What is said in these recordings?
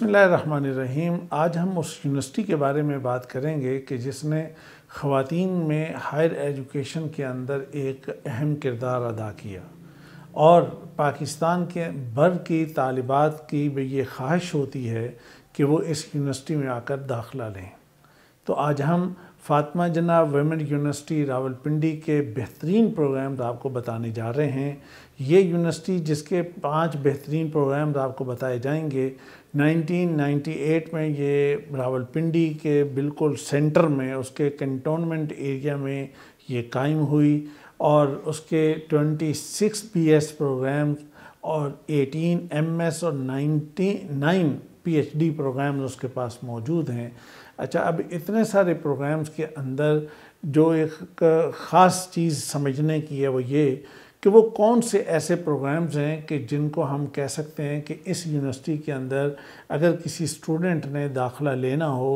बिसमीम आज हम उस यूनिवर्सिटी के बारे में बात करेंगे कि जिसने ख़वान में हायर एजुकेशन के अंदर एक अहम किरदार अदा किया और पाकिस्तान के भर की तालिबात की भी ये ख्वाहिश होती है कि वो इस यूनिवर्सिटी में आकर दाखला लें तो आज हम फातमा जना वेमेन यूनिवर्सिटी रावलपिंडी के बेहतरीन प्रोग्राम आपको बताने जा रहे हैं ये यूनिवर्सिटी जिसके पांच बेहतरीन प्रोग्राम आपको बताए जाएंगे 1998 में ये रावलपिंडी के बिल्कुल सेंटर में उसके कंटोनमेंट एरिया में ये कायम हुई और उसके 26 बीएस प्रोग्राम और 18 एमएस और 99 पीएचडी प्रोग्राम्स उसके पास मौजूद हैं अच्छा अब इतने सारे प्रोग्राम्स के अंदर जो एक ख़ास चीज़ समझने की है वो ये कि वो कौन से ऐसे प्रोग्राम्स हैं कि जिनको हम कह सकते हैं कि इस यूनिवर्सिटी के अंदर अगर किसी स्टूडेंट ने दाखला लेना हो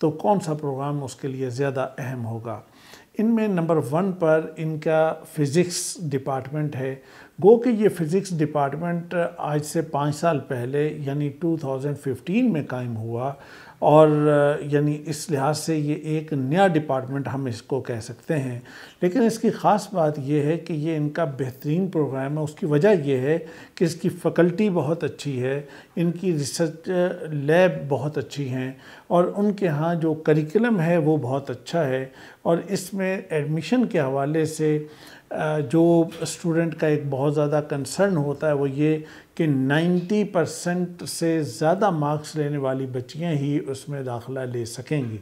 तो कौन सा प्रोग्राम उसके लिए ज़्यादा अहम होगा इनमें नंबर वन पर इनका फ़िज़िक्स डिपार्टमेंट है गो कि ये फ़िज़िक्स डिपार्टमेंट आज से पाँच साल पहले यानी 2015 में कायम हुआ और यानी इस लिहाज से ये एक नया डिपार्टमेंट हम इसको कह सकते हैं लेकिन इसकी ख़ास बात यह है कि ये इनका बेहतरीन प्रोग्राम है उसकी वजह यह है कि इसकी फ़ैकल्टी बहुत अच्छी है इनकी रिसर्च लैब बहुत अच्छी हैं और उनके यहाँ जो करिकुलम है वो बहुत अच्छा है और इसमें एडमिशन के हवाले से जो स्टूडेंट का एक बहुत ज़्यादा कंसर्न होता है वो ये कि 90 परसेंट से ज़्यादा मार्क्स लेने वाली बच्चियां ही उसमें दाखला ले सकेंगी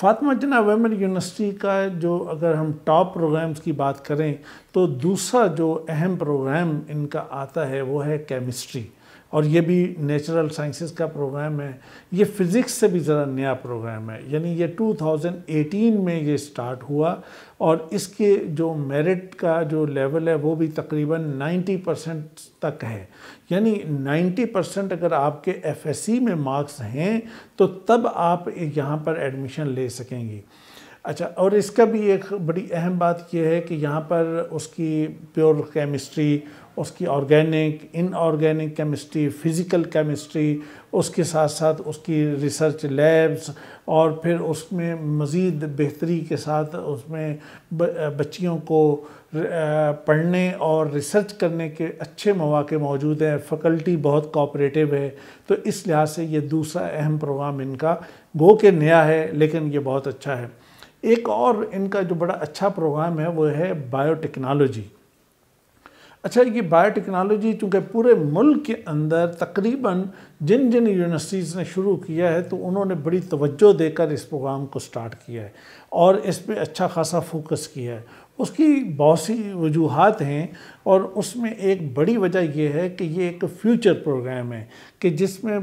फातमा जना वेमेन यूनिवर्सिटी का जो अगर हम टॉप प्रोग्राम्स की बात करें तो दूसरा जो अहम प्रोग्राम इनका आता है वो है केमिस्ट्री और ये भी नेचुरल साइंसेस का प्रोग्राम है ये फिज़िक्स से भी ज़रा नया प्रोग्राम है यानी ये 2018 में ये स्टार्ट हुआ और इसके जो मेरिट का जो लेवल है वो भी तकरीबन 90 परसेंट तक है यानी 90 परसेंट अगर आपके एफएससी में मार्क्स हैं तो तब आप यहाँ पर एडमिशन ले सकेंगी अच्छा और इसका भी एक बड़ी अहम बात यह है कि यहाँ पर उसकी प्योर केमिस्ट्री उसकी organic inorganic chemistry physical chemistry उसके साथ साथ उसकी रिसर्च लैब्स और फिर उसमें मज़ीद बेहतरी के साथ उसमें बच्चियों को पढ़ने और रिसर्च करने के अच्छे मौाक़े मौजूद हैं फ़ैकल्टी बहुत कोऑपरेटिव है तो इस लिहाज से ये दूसरा अहम प्रोग्राम इनका गो के नया है लेकिन ये बहुत अच्छा है एक और इनका जो बड़ा अच्छा प्रोग्राम है वो है बायोटेक्नोलॉजी अच्छा ये बायोटेक्नोलॉजी चूँकि पूरे मुल्क के अंदर तकरीबन जिन जिन यूनिवर्सिटीज़ ने शुरू किया है तो उन्होंने बड़ी तवज्जो देकर इस प्रोग्राम को स्टार्ट किया है और इस पर अच्छा खासा फोकस किया है उसकी बहुत सी वजूहत हैं और उसमें एक बड़ी वजह यह है कि ये एक फ्यूचर प्रोग्राम है कि जिसमें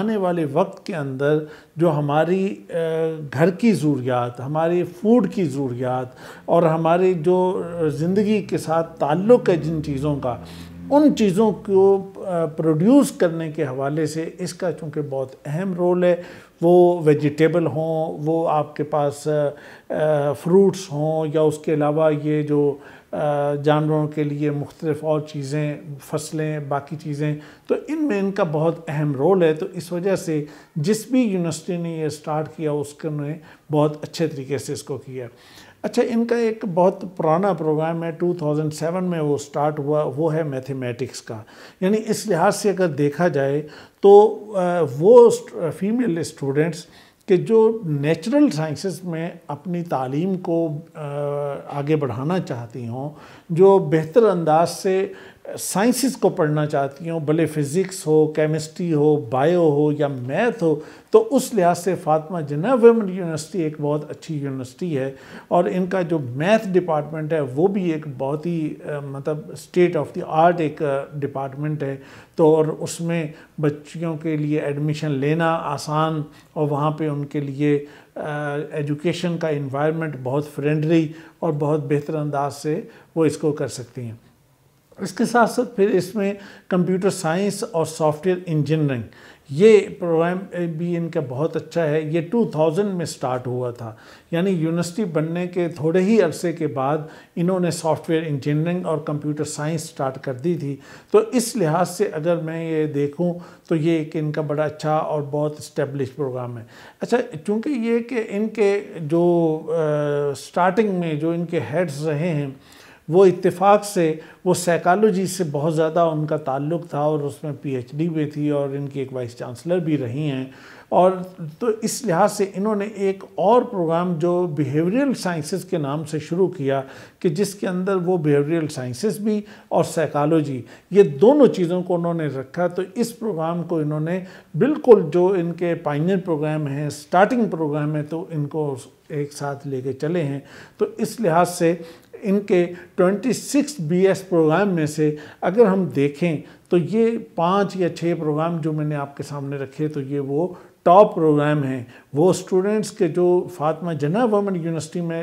आने वाले वक्त के अंदर जो हमारी घर की ज़रूरियात हमारे फूड की ज़रूरियात और हमारी जो ज़िंदगी के साथ ताल्लुक़ है जिन चीज़ों का उन चीज़ों को प्रोड्यूस करने के हवाले से इसका चूँकि बहुत अहम रोल है वो वेजिटेबल हों वो आपके पास फ्रूट्स हों या उसके अलावा ये जो जानवरों के लिए मुख्तलिफ और चीज़ें फसलें बाकी चीज़ें तो इनमें इनका बहुत अहम रोल है तो इस वजह से जिस भी यूनिवर्सिटी ने ये स्टार्ट किया उसने बहुत अच्छे तरीके से इसको किया अच्छा इनका एक बहुत पुराना प्रोग्राम है 2007 में वो स्टार्ट हुआ वो है मैथमेटिक्स का यानी इस लिहाज से अगर देखा जाए तो वो फीमेल स्टूडेंट्स कि जो नेचुरल साइंसेस में अपनी तालीम को आगे बढ़ाना चाहती हों जो बेहतर अंदाज से साइंसिस को पढ़ना चाहती हूँ भले फिज़िक्स हो केमिस्ट्री हो बायो हो या मैथ हो तो उस लिहाज से फातमा जना वेमन यूनिवर्सिटी एक बहुत अच्छी यूनिवर्सिटी है और इनका जो मैथ डिपार्टमेंट है वो भी एक बहुत ही मतलब स्टेट ऑफ द आर्ट एक डिपार्टमेंट है तो और उसमें बच्चियों के लिए एडमिशन लेना आसान और वहाँ पर उनके लिए एजुकेशन का इन्वायरमेंट बहुत फ्रेंडली और बहुत बेहतर अंदाज से वो इसको कर सकती हैं इसके साथ साथ फिर इसमें कंप्यूटर साइंस और सॉफ्टवेयर इंजीनियरिंग ये प्रोग्राम भी इनका बहुत अच्छा है ये 2000 में स्टार्ट हुआ था यानी यूनिवर्सिटी बनने के थोड़े ही अरसे के बाद इन्होंने सॉफ्टवेयर इंजीनियरिंग और कंप्यूटर साइंस स्टार्ट कर दी थी तो इस लिहाज से अगर मैं ये देखूं तो ये एक इनका बड़ा अच्छा और बहुत इस्टेब्लिश प्रोग्राम है अच्छा चूँकि ये कि इनके जो आ, स्टार्टिंग में जो इनके हेड्स रहे हैं वो इत्तेफाक से वो साइकालोजी से बहुत ज़्यादा उनका ताल्लुक़ था और उसमें पीएचडी भी थी और इनकी एक वाइस चांसलर भी रही हैं और तो इस लिहाज से इन्होंने एक और प्रोग्राम जो बिहेवियरल साइंसेस के नाम से शुरू किया कि जिसके अंदर वो बिहेवियरल साइंसेस भी और साइकालोजी ये दोनों चीज़ों को उन्होंने रखा तो इस प्रोग्राम को इन्होंने बिल्कुल जो इनके पाइनर प्रोग्राम हैं स्टार्टिंग प्रोग्राम है तो इनको एक साथ लेके चले हैं तो इस लिहाज से इनके 26 बीएस प्रोग्राम में से अगर हम देखें तो ये पाँच या छः प्रोग्राम जो मैंने आपके सामने रखे तो ये वो टॉप प्रोग्राम हैं वो स्टूडेंट्स के जो फातमा जना वमन यूनिवर्सिटी में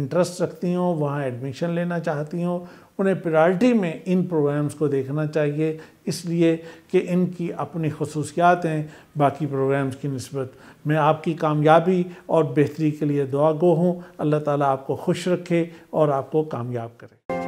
इंटरेस्ट रखती हों वहाँ एडमिशन लेना चाहती हों उन्हें प्रायरिटी में इन प्रोग्राम्स को देखना चाहिए इसलिए कि इनकी अपनी खसूसियात हैं बाकी प्रोग्राम्स की नस्बत मैं आपकी कामयाबी और बेहतरी के लिए दुआ गो हूँ अल्लाह ताला आपको खुश रखे और आपको कामयाब करे